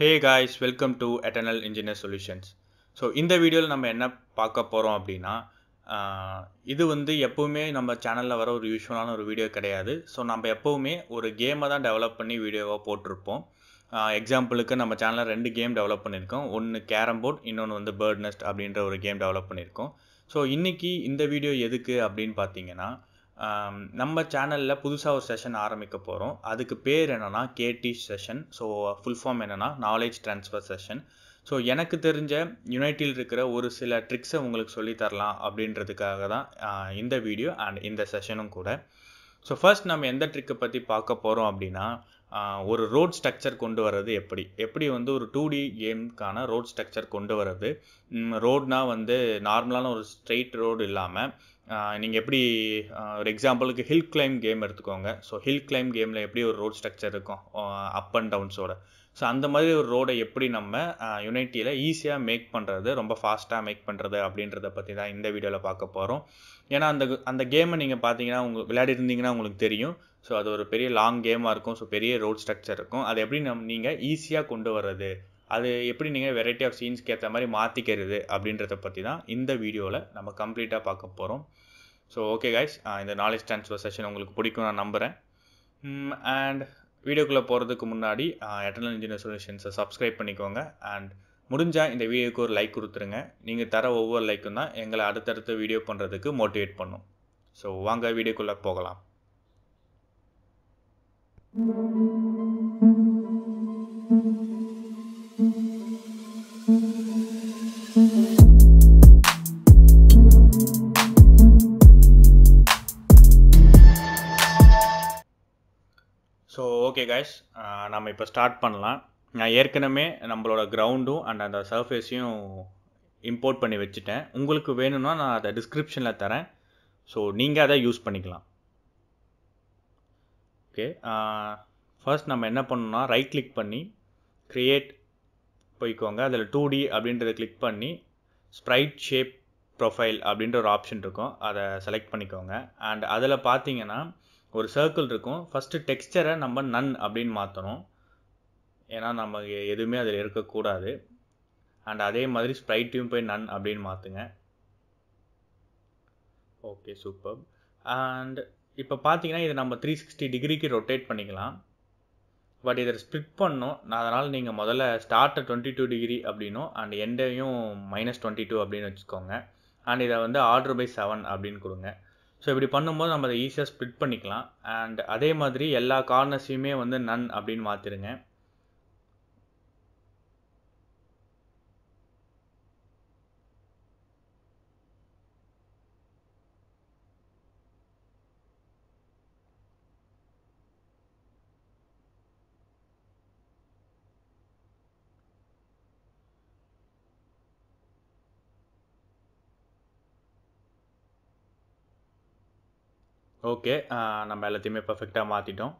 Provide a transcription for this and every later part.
hey guys welcome to Eternal Engineer Solutions so இந்த வீடியோவில் நம்ம என்ன பார்க்க போகிறோம் அப்படின்னா இது வந்து எப்போவுமே நம்ம சேனலில் வர ஒரு யூஸ்வலான ஒரு வீடியோ கிடையாது ஸோ நம்ம எப்போவுமே ஒரு கேமை தான் டெவலப் பண்ணி வீடியோவாக போட்டிருப்போம் எக்ஸாம்பிளுக்கு நம்ம சேனலில் ரெண்டு கேம் டெவலப் பண்ணியிருக்கோம் ஒன்று கேரம் போர்ட் இன்னொன்று வந்து பேர்ட் நெஸ்ட் அப்படின்ற ஒரு கேம் டெவலப் பண்ணியிருக்கோம் ஸோ இன்றைக்கி இந்த வீடியோ எதுக்கு அப்படின்னு பார்த்தீங்கன்னா நம்ம சேனலில் புதுசாக ஒரு செஷன் ஆரம்பிக்க போகிறோம் அதுக்கு பேர் என்னென்னா KT session so full form என்னென்னா நாலேஜ் ட்ரான்ஸ்ஃபர் செஷன் ஸோ எனக்கு தெரிஞ்ச யுனைட்டில் இருக்கிற ஒரு சில ட்ரிக்ஸை உங்களுக்கு சொல்லித்தரலாம் அப்படின்றதுக்காக தான் இந்த வீடியோ அண்ட் இந்த செஷனும் கூட ஸோ ஃபர்ஸ்ட் நம்ம எந்த ட்ரிக்கை பற்றி பார்க்க போகிறோம் அப்படின்னா ஒரு ரோட் ஸ்ட்ரக்சர் கொண்டு வர்றது எப்படி எப்படி வந்து ஒரு டூ டி கேம்க்கான ரோட் ஸ்ட்ரக்சர் கொண்டு வர்றது ரோட்னால் வந்து நார்மலான ஒரு ஸ்ட்ரெயிட் ரோடு இல்லாமல் நீங்கள் எப்படி ஒரு எக்ஸாம்பிளுக்கு ஹில் கிளைம் கேம் எடுத்துக்கோங்க ஸோ ஹில் கிளைம் கேமில் எப்படி ஒரு ரோட் ஸ்ட்ரக்சர் இருக்கும் அப் அண்ட் டவுன்ஸோட ஸோ அந்த மாதிரி ஒரு ரோடை எப்படி நம்ம யுனைட்டியில் ஈஸியாக மேக் பண்ணுறது ரொம்ப ஃபாஸ்ட்டாக மேக் பண்ணுறது அப்படின்றத பற்றி தான் இந்த வீடியோவில் பார்க்க போகிறோம் ஏன்னா அந்த அந்த கேமை நீங்கள் பார்த்தீங்கன்னா உங்கள் விளையாடி உங்களுக்கு தெரியும் ஸோ அது ஒரு பெரிய லாங் கேமாக இருக்கும் ஸோ பெரிய ரோட் ஸ்ட்ரக்சர் இருக்கும் அதை எப்படி நம் நீங்கள் ஈஸியாக கொண்டு வர்றது அது எப்படி நீங்கள் வெரைட்டி ஆஃப் சீன்ஸ்க்கு ஏற்ற மாதிரி மாற்றிக்கிறது அப்படின்றத பற்றி தான் இந்த வீடியோவில் நம்ம கம்ப்ளீட்டாக பார்க்க போகிறோம் ஸோ ஓகே கைஸ் இந்த நாலேஜ் ட்ரான்ஸ்ஃபர் செஷன் உங்களுக்கு பிடிக்கும் நான் நம்புகிறேன் அண்ட் வீடியோக்குள்ளே போகிறதுக்கு முன்னாடி எட்டர்னல் இன்ஜினியர் சொல்யூஷன்ஸை சப்ஸ்கிரைப் பண்ணிக்கோங்க அண்ட் முடிஞ்சால் இந்த வீடியோக்கு ஒரு லைக் கொடுத்துருங்க நீங்கள் தர ஒவ்வொரு லைக்கும் தான் எங்களை அடுத்தடுத்து வீடியோ பண்ணுறதுக்கு மோட்டிவேட் பண்ணும் ஸோ வாங்க வீடியோக்குள்ளே போகலாம் ஓகே கைஸ் நம்ம இப்போ ஸ்டார்ட் பண்ணலாம் நான் ஏற்கனவே நம்மளோட கிரவுண்டும் அண்ட் அந்த சர்ஃபேஸையும் இம்போர்ட் பண்ணி வச்சுட்டேன் உங்களுக்கு வேணும்னா நான் அதை டிஸ்கிரிப்ஷனில் தரேன் ஸோ நீங்கள் அதை யூஸ் பண்ணிக்கலாம் ஓகே ஃபர்ஸ்ட் நம்ம என்ன பண்ணணும்னா ரைட் கிளிக் பண்ணி க்ரியேட் போய்க்கோங்க அதில் டூ டி அப்படின்றத கிளிக் பண்ணி ஸ்ப்ரைட் ஷேப் ப்ரொஃபைல் அப்படின்ற ஒரு ஆப்ஷன் இருக்கும் அதை செலக்ட் பண்ணிக்கோங்க அண்ட் அதில் பார்த்தீங்கன்னா ஒரு சர்க்கிள் இருக்கும் ஃபஸ்ட்டு டெக்ஸ்டரை நம்ம நன் அப்படின்னு மாற்றணும் ஏன்னா நம்ம எதுவுமே அதில் இருக்கக்கூடாது அண்ட் அதே மாதிரி ஸ்ப்ரைட்டையும் போய் நன் அப்படின்னு மாற்றுங்க ஓகே சூப்பர் அண்ட் இப்போ பார்த்தீங்கன்னா இதை நம்ம த்ரீ சிக்ஸ்டி டிகிரிக்கு ரொட்டேட் பண்ணிக்கலாம் பட் இதை ஸ்ப்ளிட் பண்ணோம் அதனால் நீங்கள் முதல்ல ஸ்டார்ட்டை டுவெண்ட்டி டூ டிகிரி அப்படின்னும் அண்ட் எண்டையும் மைனஸ் டுவெண்ட்டி டூ அப்படின்னு வச்சுக்கோங்க அண்ட் இதை வந்து ஆர்டர் பை செவன் அப்படின்னு கொடுங்க ஸோ இப்படி பண்ணும்போது நம்ம அதை ஈஸியாக ஸ்ப்ளிட் பண்ணிக்கலாம் அண்ட் அதே மாதிரி எல்லா கார்னர்ஸையுமே வந்து நன் அப்படின்னு மாற்றிடுங்க ஓகே நம்ம எல்லாத்தையுமே பர்ஃபெக்டாக மாற்றிட்டோம்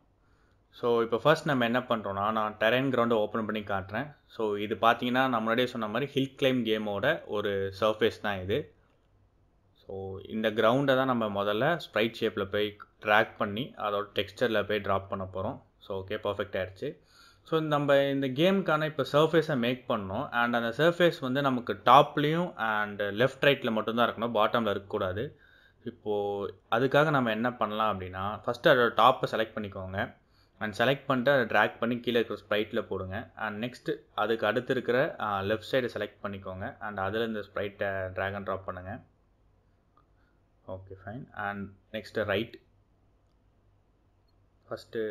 ஸோ இப்போ ஃபர்ஸ்ட் நம்ம என்ன பண்ணுறோன்னா நான் டெரன் கிரவுண்டை ஓப்பன் பண்ணி காட்டுறேன் ஸோ இது பார்த்தீங்கன்னா நான் முன்னாடியே சொன்ன மாதிரி ஹில் கிளைம் கேமோட ஒரு சர்ஃபேஸ் தான் இது ஸோ இந்த கிரவுண்டை தான் நம்ம முதல்ல ஸ்ப்ரைட் ஷேப்பில் போய் ட்ராக் பண்ணி அதோட டெக்ஸ்டரில் போய் ட்ராப் பண்ண போகிறோம் ஸோ ஓகே பர்ஃபெக்ட் ஆகிடுச்சு ஸோ நம்ம இந்த கேமுக்கான இப்போ சர்ஃபேஸை மேக் பண்ணோம் அண்ட் அந்த சர்ஃபேஸ் வந்து நமக்கு டாப்லேயும் அண்ட் லெஃப்ட் ரைட்டில் மட்டும்தான் இருக்கணும் பாட்டமில் இருக்கக்கூடாது இப்போது அதுக்காக நம்ம என்ன பண்ணலாம் அப்படின்னா ஃபஸ்ட்டு அதோட டாப்பை செலக்ட் பண்ணிக்கோங்க அண்ட் செலக்ட் பண்ணிட்டு அதை ட்ராக் பண்ணி கீழே இருக்கிற ஸ்ப்ரைட்டில் போடுங்க அண்ட் நெக்ஸ்ட் அதுக்கு அடுத்து இருக்கிற லெஃப்ட் சைடை செலக்ட் பண்ணிக்கோங்க அண்ட் அதில் இந்த ஸ்ப்ரைட்டை ட்ராக் அண்ட் ட்ராப் பண்ணுங்கள் okay fine and next right first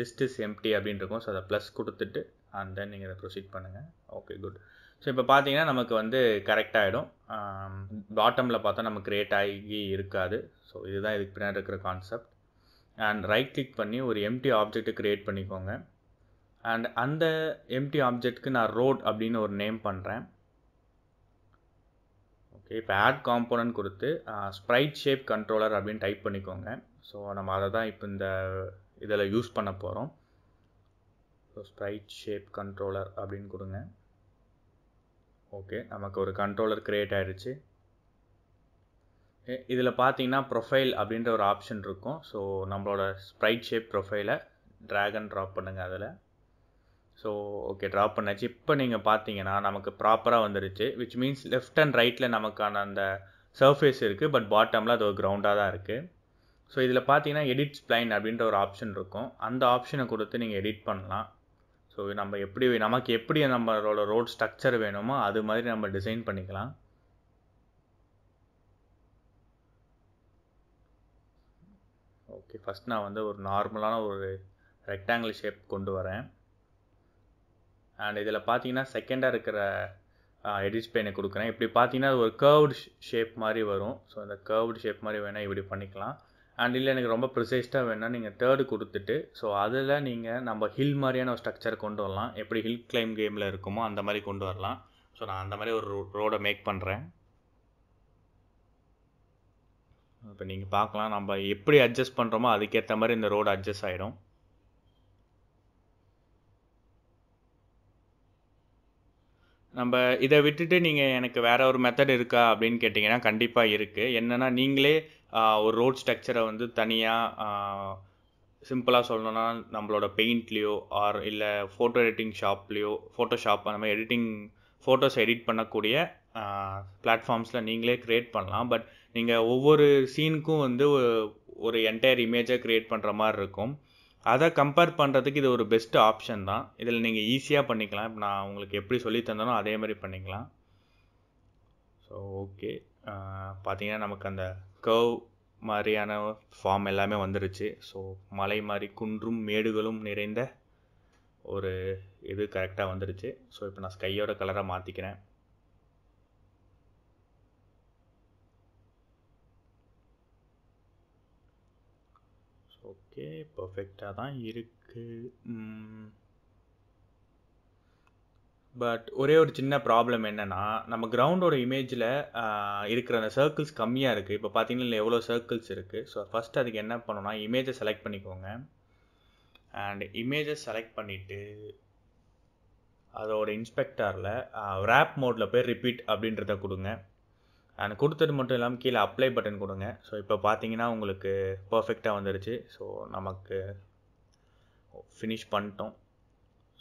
list is empty அப்படின்ட்டு இருக்கும் ஸோ அதை ப்ளஸ் கொடுத்துட்டு அண்ட் தென் நீங்கள் அதை ப்ரொசீட் பண்ணுங்கள் ஓகே குட் ஸோ இப்போ பார்த்தீங்கன்னா நமக்கு வந்து கரெக்ட் ஆகிடும் பாட்டமில் பார்த்தா நமக்கு கிரியேட் ஆகி இருக்காது ஸோ இதுதான் இதுக்கு பின்னாடி இருக்கிற கான்செப்ட் அண்ட் ரைட் கிளிக் பண்ணி ஒரு எம்டி ஆப்ஜெக்ட்டு க்ரியேட் பண்ணிக்கோங்க அண்ட் அந்த எம்டி ஆப்ஜெக்ட்க்கு நான் ரோட் அப்படின்னு ஒரு நேம் பண்ணுறேன் ஓகே இப்போ ஆட் காம்போனன்ட் கொடுத்து ஸ்ப்ரைட் ஷேப் கண்ட்ரோலர் அப்படின்னு டைப் பண்ணிக்கோங்க ஸோ நம்ம அதை தான் இப்போ இந்த இதில் யூஸ் பண்ண போகிறோம் ஸோ ஸ்ப்ரைட் ஷேப் கண்ட்ரோலர் அப்படின்னு கொடுங்க ஓகே நமக்கு ஒரு கண்ட்ரோலர் க்ரியேட் ஆகிடுச்சு இதில் பார்த்தீங்கன்னா ப்ரொஃபைல் அப்படின்ற ஒரு ஆப்ஷன் இருக்கும் ஸோ நம்மளோட ஸ்ப்ரைட் ஷேப் ப்ரொஃபைலை ட்ராகன் ட்ராப் பண்ணுங்கள் அதில் ஸோ ஓகே ட்ராப் பண்ணாச்சு இப்போ நீங்கள் பார்த்தீங்கன்னா நமக்கு ப்ராப்பராக வந்துடுச்சு விச் மீன்ஸ் லெஃப்ட் அண்ட் ரைட்டில் நமக்கான அந்த சர்ஃபேஸ் இருக்குது பட் பாட்டமில் அது ஒரு க்ரௌண்டாக தான் இருக்குது ஸோ இதில் பார்த்தீங்கன்னா எடிட் ஸ்ப்ளைன் அப்படின்ற ஒரு ஆப்ஷன் இருக்கும் அந்த ஆப்ஷனை கொடுத்து நீங்கள் எடிட் பண்ணலாம் ஸோ நம்ம எப்படி நமக்கு எப்படி நம்மளோட ரோட் ஸ்ட்ரக்சர் வேணுமோ அது மாதிரி நம்ம டிசைன் பண்ணிக்கலாம் ஓகே ஃபஸ்ட் நான் வந்து ஒரு நார்மலான ஒரு ரெக்டாங்கிள் ஷேப் கொண்டு வரேன் அண்ட் இதில் பார்த்தீங்கன்னா செகண்டாக இருக்கிற எடிட் பெயினை கொடுக்குறேன் இப்படி பார்த்தீங்கன்னா ஒரு கர்வ்டு ஷேப் மாதிரி வரும் ஸோ அந்த கர்வ்டு ஷேப் மாதிரி வேணால் இப்படி பண்ணிக்கலாம் அண்ட் இல்லை எனக்கு ரொம்ப ப்ரிசைஸ்டாக வேணால் நீங்கள் தேர்டு கொடுத்துட்டு ஸோ அதில் நீங்கள் நம்ம ஹில் மாதிரியான ஒரு ஸ்ட்ரக்சர் கொண்டு வரலாம் எப்படி ஹில் கிளைம் கேமில் இருக்குமோ அந்த மாதிரி கொண்டு வரலாம் ஸோ நான் அந்த மாதிரி ஒரு ரோடை மேக் பண்ணுறேன் இப்போ நீங்கள் பார்க்கலாம் நம்ம எப்படி அட்ஜஸ்ட் பண்ணுறோமோ அதுக்கேற்ற மாதிரி இந்த ரோடு அட்ஜஸ்ட் ஆகிடும் நம்ம இதை விட்டுட்டு நீங்கள் எனக்கு வேறு ஒரு மெத்தட் இருக்கா அப்படின்னு கேட்டிங்கன்னா கண்டிப்பாக இருக்குது என்னென்னா நீங்களே ஒரு ரோட் ஸ்ட்ரக்சரை வந்து தனியாக சிம்பிளாக சொல்லணும்னா நம்மளோட பெயிண்ட்லேயோ ஆர் இல்லை ஃபோட்டோ எடிட்டிங் ஷாப்லேயோ ஃபோட்டோஷாப் அந்த மாதிரி எடிட்டிங் ஃபோட்டோஸ் எடிட் பண்ணக்கூடிய பிளாட்ஃபார்ம்ஸில் நீங்களே க்ரியேட் பண்ணலாம் பட் நீங்கள் ஒவ்வொரு சீனுக்கும் வந்து ஒரு என்டையர் இமேஜை க்ரியேட் பண்ணுற மாதிரி இருக்கும் அதை கம்பேர் பண்ணுறதுக்கு இது ஒரு பெஸ்ட் ஆப்ஷன் தான் இதில் நீங்கள் ஈஸியாக பண்ணிக்கலாம் இப்போ நான் உங்களுக்கு எப்படி சொல்லி தந்தனோ அதே மாதிரி பண்ணிக்கலாம் ஸோ ஓகே பார்த்தீங்கன்னா நமக்கு அந்த கர்வ் மாதிரியான ஃபார்ம் எல்லாமே வந்துருச்சு ஸோ மலை மாதிரி குன்றும் மேடுகளும் நிறைந்த ஒரு இது கரெக்டாக வந்துருச்சு ஸோ இப்போ நான் ஸ்கையோட கலராக மாற்றிக்கிறேன் ஓகே பர்ஃபெக்டாக தான் இருக்குது பட் ஒரே ஒரு சின்ன ப்ராப்ளம் என்னென்னா நம்ம கிரவுண்டோட இமேஜில் இருக்கிற அந்த சர்க்கிள்ஸ் கம்மியாக இருக்குது இப்போ பார்த்தீங்கன்னா எவ்வளோ சர்க்கிள்ஸ் இருக்குது ஸோ ஃபஸ்ட் அதுக்கு என்ன பண்ணணும்னா இமேஜை செலக்ட் பண்ணிக்கோங்க அண்ட் இமேஜை செலக்ட் பண்ணிவிட்டு அதோட இன்ஸ்பெக்டரில் ரேப் மோடில் போய் ரிப்பீட் அப்படின்றத கொடுங்க அண்ட் கொடுத்தது மட்டும் இல்லாமல் கீழே அப்ளை பட்டன் கொடுங்க ஸோ இப்போ பார்த்தீங்கன்னா உங்களுக்கு பர்ஃபெக்டாக வந்துருச்சு ஸோ நமக்கு ஃபினிஷ் பண்ணிட்டோம்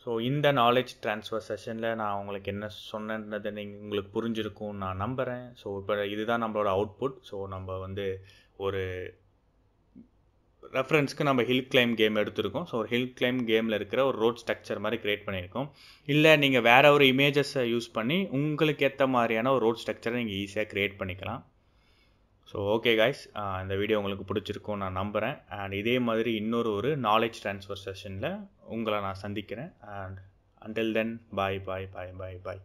ஸோ இந்த நாலேஜ் ட்ரான்ஸ்ஃபர் செஷனில் நான் உங்களுக்கு என்ன சொன்னது நீங்கள் உங்களுக்கு புரிஞ்சிருக்கும்னு நான் நம்புகிறேன் ஸோ இப்போ இதுதான் நம்மளோட அவுட்புட் ஸோ நம்ம வந்து ஒரு ரெஃபரன்ஸ்க்கு நம்ம ஹில் கிளைம் கேம் எடுத்திருக்கோம் ஸோ ஒரு ஹில் கிளைம் கேமில் இருக்கிற ஒரு ரோட் ஸ்ட்ரக்சர் மாதிரி க்ரியேட் பண்ணியிருக்கோம் இல்லை நீங்கள் வேறு ஒரு இமேஜஸை யூஸ் பண்ணி உங்களுக்கு ஏற்ற மாதிரியான ஒரு ரோட் ஸ்ட்ரக்சரை நீங்கள் ஈஸியாக க்ரியேட் பண்ணிக்கலாம் ஸோ ஓகே காய்ஸ் இந்த வீடியோ உங்களுக்கு பிடிச்சிருக்கும் நான் நம்புகிறேன் அண்ட் இதே மாதிரி இன்னொரு ஒரு நாலேஜ் ட்ரான்ஸ்ஃபர் செஷனில் உங்களை நான் சந்திக்கிறேன் and until then bye bye bye bye bye